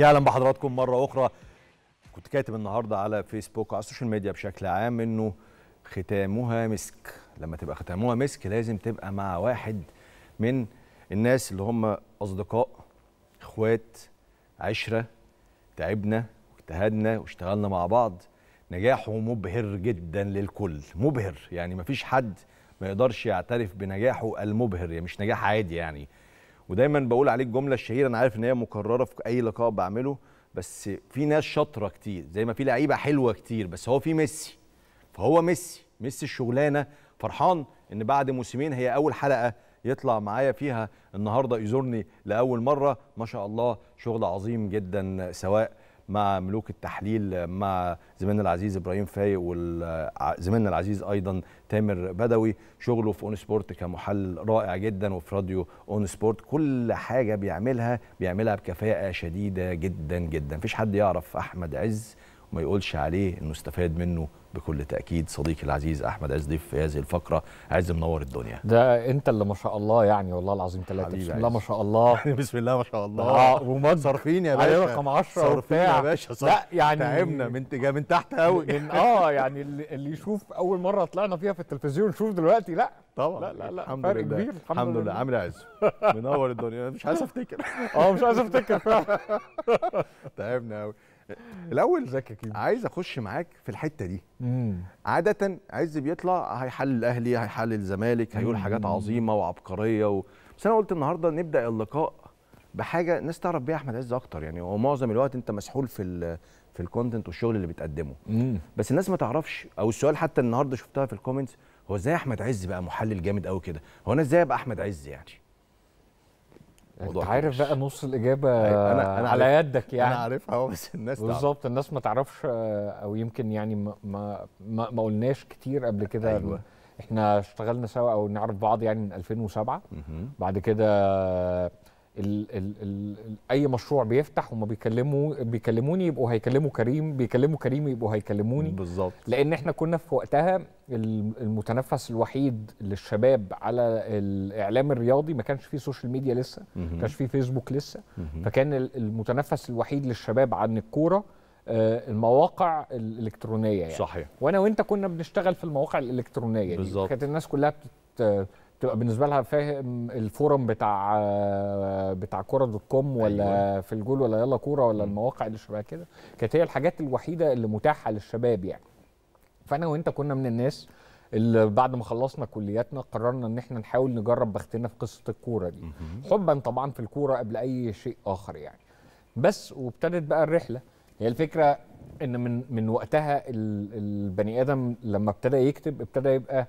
يا اهلا بحضراتكم مره اخرى كنت كاتب النهارده على فيسبوك وعلى السوشيال ميديا بشكل عام انه ختامها مسك لما تبقى ختامها مسك لازم تبقى مع واحد من الناس اللي هم اصدقاء اخوات عشره تعبنا واجتهدنا واشتغلنا مع بعض نجاحه مبهر جدا للكل مبهر يعني مفيش حد ما يقدرش يعترف بنجاحه المبهر يعني مش نجاح عادي يعني ودايما بقول عليه الجمله الشهيره انا عارف ان هي مكرره في اي لقاء بعمله بس في ناس شاطره كتير زي ما في لعيبه حلوه كتير بس هو في ميسي فهو ميسي ميسي الشغلانه فرحان ان بعد موسمين هي اول حلقه يطلع معايا فيها النهارده يزورني لاول مره ما شاء الله شغل عظيم جدا سواء مع ملوك التحليل مع زميلنا العزيز ابراهيم فايق وزميلنا العزيز ايضا تامر بدوي شغله في اون سبورت كمحلل رائع جدا وفي راديو اون سبورت كل حاجه بيعملها بيعملها بكفاءه شديده جدا جدا مفيش حد يعرف احمد عز ما يقولش عليه انه استفاد منه بكل تاكيد صديقي العزيز احمد عز ضيف في هذه الفقره عز منور الدنيا ده انت اللي ما شاء الله يعني والله العظيم ثلاثه بسم الله ما شاء الله بسم الله ما شاء الله اه ومجد صارفين يا أيوة، باشا رقم 10 صارفين يا باشا صارف لا يعني تعبنا من تجاه من تحت قوي من اه يعني اللي يشوف اول مره طلعنا فيها في التلفزيون شوف دلوقتي لا طبعا لا لا لا الحمد فرق لله كبير الحمد, الحمد لله عامل إيه عز منور الدنيا مش عايز افتكر اه مش عايز افتكر فعلا تعبنا قوي الاول عايز اخش معاك في الحته دي مم. عاده عز بيطلع هيحلل الاهلي هيحلل الزمالك هيقول حاجات عظيمه وعبقريه و... بس انا قلت النهارده نبدا اللقاء بحاجه الناس تعرف بيها احمد عز اكتر يعني هو معظم الوقت انت مسحول في ال... في الكونتنت والشغل اللي بتقدمه مم. بس الناس ما تعرفش او السؤال حتى النهارده شفتها في الكومنتس هو ازاي احمد عز بقى محلل جامد قوي كده هو انا ازاي ابقى احمد عز يعني موضوع انت عارف بقى نص الاجابه أنا أنا على يدك يعني انا عارفها بس الناس بالظبط الناس ما تعرفش آه، او يمكن يعني ما ما, ما قلناش كتير قبل كده أيوة. احنا اشتغلنا سوا او نعرف بعض يعني من 2007 بعد كده ال ال ال اي مشروع بيفتح وما بيكلموا بيكلموني يبقوا هيكلموا كريم بيكلموا كريم يبقوا هيكلموني بالظبط لان احنا كنا في وقتها المتنفس الوحيد للشباب على الاعلام الرياضي ما كانش فيه سوشيال ميديا لسه ما كانش فيه فيسبوك لسه فكان المتنفس الوحيد للشباب عن الكوره آه، المواقع الالكترونيه يعني صحيح وانا وانت كنا بنشتغل في المواقع الالكترونيه بالظبط كانت الناس كلها بتبقى بالنسبه لها فاهم الفورم بتاع آه، بتاع كوره دوت كوم ولا أيوة. في الجول ولا يلا كوره ولا المواقع اللي شبه كده كانت هي الحاجات الوحيده اللي متاحه للشباب يعني فانا وانت كنا من الناس اللي بعد ما خلصنا كلياتنا قررنا ان احنا نحاول نجرب بختنا في قصه الكوره دي حبا طبعا في الكوره قبل اي شيء اخر يعني بس وابتدت بقى الرحله هي الفكره ان من من وقتها البني ادم لما ابتدى يكتب ابتدى يبقى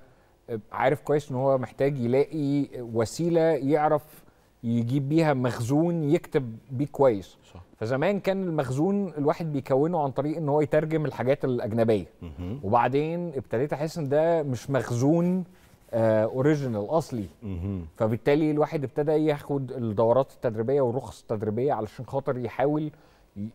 عارف كويس ان هو محتاج يلاقي وسيله يعرف يجيب بيها مخزون يكتب بيه كويس صح. فزمان كان المخزون الواحد بيكونه عن طريق ان هو يترجم الحاجات الاجنبيه مه. وبعدين ابتديت احس ان ده مش مخزون اوريجينال آه اصلي مه. فبالتالي الواحد ابتدى ياخد الدورات التدريبيه والرخص التدريبيه علشان خاطر يحاول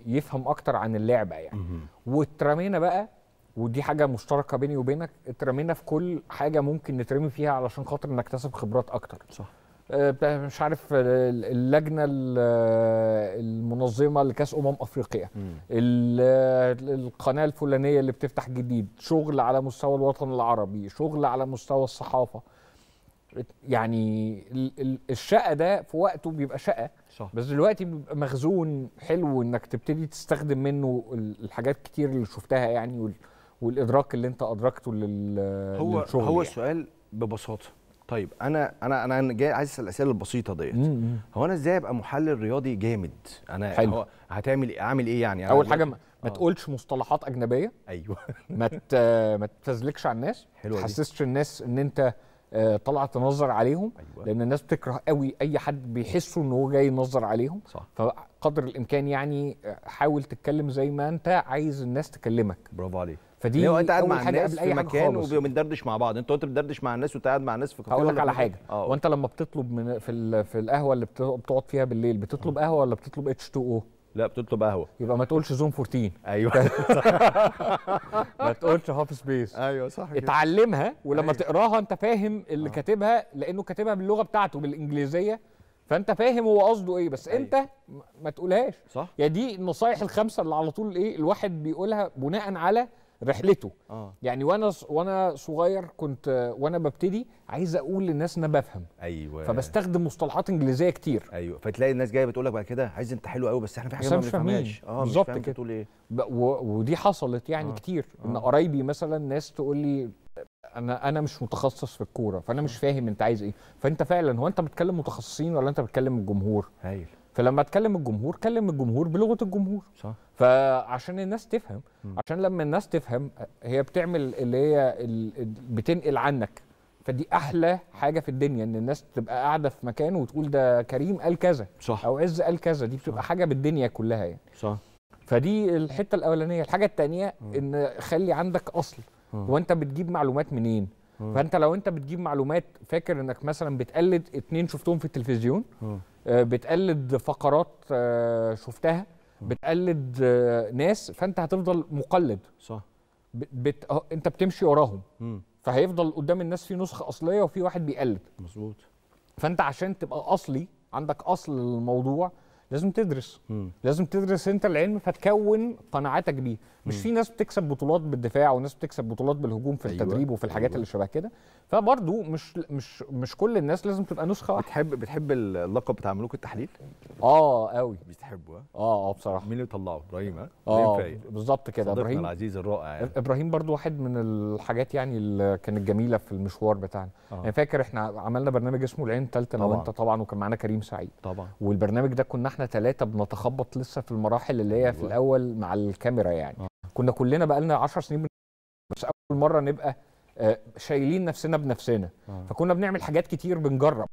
يفهم اكتر عن اللعبه يعني واترمينا بقى ودي حاجه مشتركه بيني وبينك اترمينا في كل حاجه ممكن نترمي فيها علشان خاطر نكتسب خبرات اكتر صح آه، مش عارف اللجنه آه، المنظمه لكاس امم افريقيا آه، القناه الفلانيه اللي بتفتح جديد شغل على مستوى الوطن العربي شغل على مستوى الصحافه يعني الشقه ده في وقته بيبقى شقه صح. بس دلوقتي بيبقى مخزون حلو انك تبتدي تستخدم منه الحاجات كتير اللي شفتها يعني والادراك اللي انت ادركته للشغل هو هو يعني. السؤال ببساطه طيب انا انا انا جاي عايز اسال الاسئله البسيطه ديت هو انا ازاي ابقى محلل رياضي جامد انا حلو. هو هتعمل إيه؟ اعمل ايه يعني اول حاجه ما, ما آه. تقولش مصطلحات اجنبيه ايوه ما ما تفزلكش على الناس ما تحسسش الناس ان انت آه، طلعت تنظر عليهم أيوة. لان الناس بتكره قوي اي حد بيحسوا ان هو جاي ينظر عليهم صح. فقدر الامكان يعني آه، حاول تتكلم زي ما انت عايز الناس تكلمك برافو عليك فدي لو انت قاعد مع الناس في مكان وبندردش مع بعض انت وانت بتدردش مع الناس وانت قاعد مع الناس في كافيه هقول لك على حاجه آه. وانت لما بتطلب من في في القهوه اللي بتقعد فيها بالليل بتطلب قهوه ولا بتطلب اتش 2 او لا بتطلب قهوه يبقى ما تقولش زون 14 ايوه ما تقولش هاف سبيس ايوه صح اتعلمها ولما أيوة. تقراها انت فاهم اللي آه. كاتبها لانه كاتبها باللغه بتاعته بالانجليزيه فانت فاهم هو قصده ايه بس أيوة. انت ما تقولهاش صح يعني دي النصايح الخمسه اللي على طول ايه الواحد بيقولها بناء على رحلته آه. يعني وانا وانا صغير كنت وانا ببتدي عايز اقول للناس ان انا بفهم ايوه فبستخدم مصطلحات انجليزيه كتير ايوه فتلاقي الناس جايه بتقول لك بعد كده عايز انت حلو قوي بس احنا في حاجه ما بنفهمهاش اه بالظبط كده تقول ايه ودي حصلت يعني آه. كتير آه. ان قرايبي مثلا ناس تقول لي انا انا مش متخصص في الكوره فانا مش آه. فاهم انت عايز ايه فانت فعلا هو انت بتكلم متخصصين ولا انت بتكلم الجمهور هايل فلما تكلم الجمهور كلم الجمهور بلغه الجمهور صح فعشان الناس تفهم عشان لما الناس تفهم هي بتعمل اللي هي بتنقل عنك فدي احلى حاجه في الدنيا ان الناس تبقى قاعده في مكان وتقول ده كريم قال كذا صح او عز قال كذا دي بتبقى صح. حاجه بالدنيا كلها يعني صح فدي الحته الاولانيه الحاجه الثانيه ان خلي عندك اصل هو انت بتجيب معلومات منين فانت لو انت بتجيب معلومات فاكر انك مثلا بتقلد اتنين شفتهم في التلفزيون آه، بتقلد فقرات آه، شفتها بتقلد آه، ناس فانت هتفضل مقلد صح بت... آه، انت بتمشي وراهم مم. فهيفضل قدام الناس في نسخه اصليه وفي واحد بيقلد مظبوط فانت عشان تبقى اصلي عندك اصل للموضوع لازم تدرس م. لازم تدرس انت العلم فتكون قناعاتك بيه مش م. في ناس بتكسب بطولات بالدفاع وناس بتكسب بطولات بالهجوم في أيوة. التدريب وفي الحاجات أيوة. اللي شبه كده فبرضه مش مش مش كل الناس لازم تبقى نسخه واحده بتحب بتحب اللقب بتاع ملوك التحليل اه قوي بتحبه اه اه بصراحه مين اللي طلعه ابراهيم ها اه بالظبط كده ابراهيم العزيز الرائع يعني. ابراهيم برضه واحد من الحاجات يعني اللي كانت جميله في المشوار بتاعنا آه. يعني فاكر احنا عملنا برنامج اسمه العين الثالثه انا وانت طبعا وكان معانا كريم سعيد طبعا والبرنامج ده كنا احنا ثلاثه بنتخبط لسه في المراحل اللي هي في أيوة. الاول مع الكاميرا يعني آه. كنا كلنا بقى لنا 10 سنين من... بس اول مره نبقى آه، شايلين نفسنا بنفسنا آه. فكنا بنعمل حاجات كتير بنجرب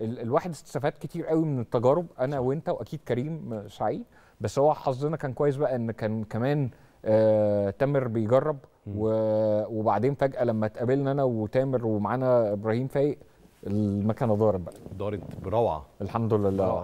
الواحد استفاد كتير قوي من التجارب انا وانت واكيد كريم سعيد بس هو حظنا كان كويس بقى ان كان كمان تامر بيجرب وبعدين فجاه لما اتقابلنا انا وتامر ومعانا ابراهيم فايق المكنه دارت بقى ضارت بروعه الحمد لله